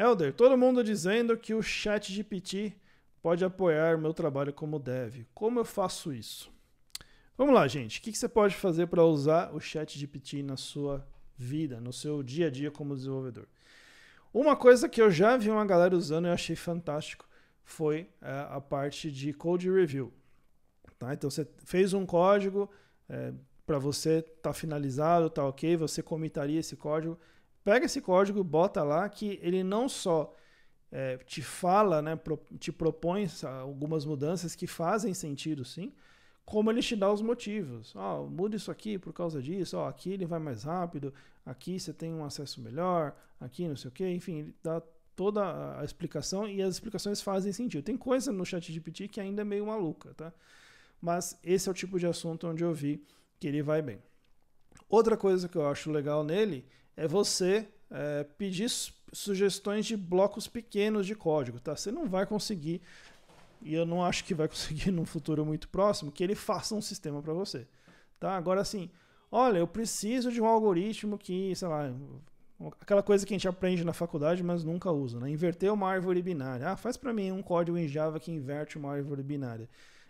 Elder, todo mundo dizendo que o chat GPT pode apoiar o meu trabalho como dev. Como eu faço isso? Vamos lá, gente. O que, você pode fazer para usar o chat GPT na sua vida, no seu dia a dia como desenvolvedor? Uma coisa que eu já vi uma galera usando e achei fantástico foi é, a parte de code review. Tá? Então você fez um código é, para você tá finalizado, tá ok, você comitaria esse código, Pega esse código, bota lá que ele não só é, te fala, né, pro, te propõe algumas mudanças que fazem sentido, sim, como ele te dá os motivos. Ó, oh, muda isso aqui por causa disso, ó, oh, aqui ele vai mais rápido, aqui você tem um acesso melhor, aqui não sei o quê, enfim, ele dá toda a explicação e as explicações fazem sentido. Tem coisa no chat GPT que ainda é meio maluca, tá? Mas esse é o tipo de assunto onde eu vi que ele vai bem. Outra coisa que eu acho legal nele é você é, pedir sugestões de blocos pequenos de código, tá? Você não vai conseguir, e eu não acho que vai conseguir num futuro muito próximo, que ele faça um sistema para você, tá? Agora, assim, olha, eu preciso de um algoritmo que, sei lá, aquela coisa que a gente aprende na faculdade, mas nunca usa, né? Inverter uma árvore binária. Ah, faz para mim um código em Java que inverte uma árvore binária.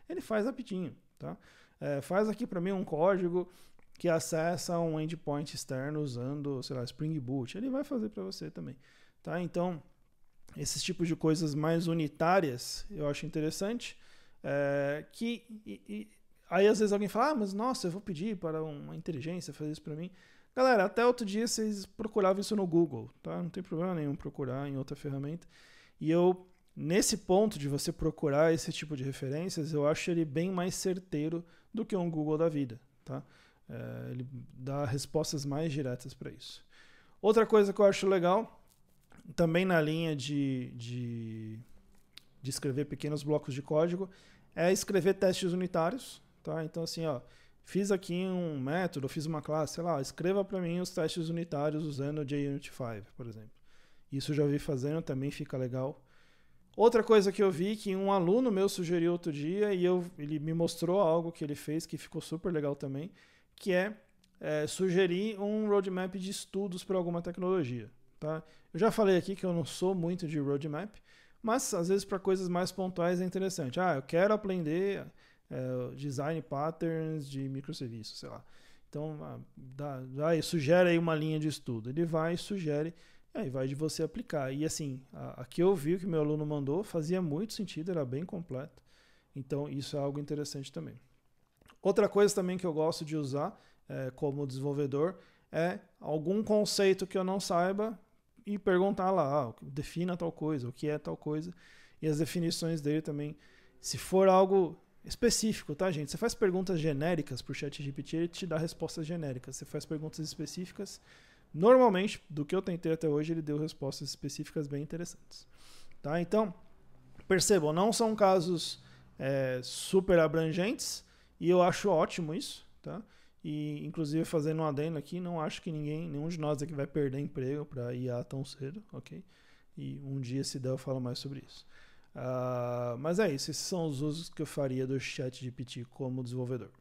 Ele faz rapidinho, tá? É, faz aqui para mim um código que acessa um endpoint externo usando, sei lá, Spring Boot. Ele vai fazer para você também. Tá? Então, esses tipos de coisas mais unitárias eu acho interessante. É, que e, e, aí às vezes alguém fala, ah, mas nossa, eu vou pedir para uma inteligência fazer isso para mim. Galera, até outro dia vocês procuravam isso no Google, tá? Não tem problema nenhum procurar em outra ferramenta. E eu, nesse ponto de você procurar esse tipo de referências, eu acho ele bem mais certeiro do que um Google da vida, tá? É, ele dá respostas mais diretas para isso. Outra coisa que eu acho legal, também na linha de, de, de, escrever pequenos blocos de código, é escrever testes unitários. Tá? Então, assim, ó, fiz aqui um método, fiz uma classe, sei lá, escreva para mim os testes unitários usando o JUnit 5, por exemplo. Isso eu já vi fazendo, também fica legal. Outra coisa que eu vi que um aluno meu sugeriu outro dia e eu, ele me mostrou algo que ele fez que ficou super legal também, que é, é sugerir um roadmap de estudos para alguma tecnologia. Tá? Eu já falei aqui que eu não sou muito de roadmap, mas às vezes para coisas mais pontuais é interessante. Ah, eu quero aprender é, design patterns de microserviços, sei lá. Então, ah, dá, dá, sugere aí uma linha de estudo. Ele vai e sugere Aí é, vai de você aplicar. E assim, a, a que eu vi que meu aluno mandou fazia muito sentido, era bem completo. Então, isso é algo interessante também. Outra coisa também que eu gosto de usar é, como desenvolvedor é algum conceito que eu não saiba e perguntar lá, ah, defina tal coisa, o que é tal coisa, e as definições dele também. Se for algo específico, tá, gente? Você faz perguntas genéricas para o ChatGPT, ele te dá respostas genéricas. Você faz perguntas específicas, Normalmente, do que eu tentei até hoje, ele deu respostas específicas bem interessantes. Tá? Então, percebam, não são casos é, super abrangentes, e eu acho ótimo isso. Tá? E, inclusive, fazendo um adendo aqui, não acho que ninguém, nenhum de nós aqui vai perder emprego para IA tão cedo, ok? E um dia, se der, eu falo mais sobre isso. Uh, mas é isso, esses são os usos que eu faria do chat de PT como desenvolvedor.